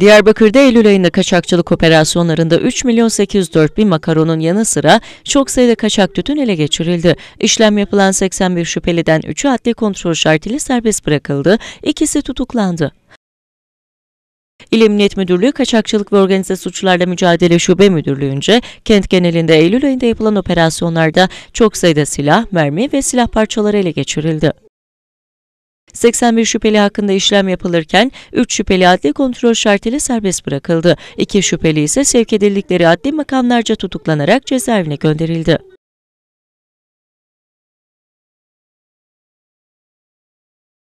Diyarbakır'da Eylül ayında kaçakçılık operasyonlarında 3 milyon 804 bin makaronun yanı sıra çok sayıda kaçak tütün ele geçirildi. İşlem yapılan 81 şüpheliden 3'ü adli kontrol şartıyla serbest bırakıldı, ikisi tutuklandı. İl Emniyet Müdürlüğü Kaçakçılık ve Organize Suçlarla Mücadele Şube Müdürlüğü'nce kent genelinde Eylül ayında yapılan operasyonlarda çok sayıda silah, mermi ve silah parçaları ele geçirildi. 81 şüpheli hakkında işlem yapılırken 3 şüpheli adli kontrol şartıyla serbest bırakıldı. 2 şüpheli ise sevk edildikleri adli makamlarca tutuklanarak cezaevine gönderildi.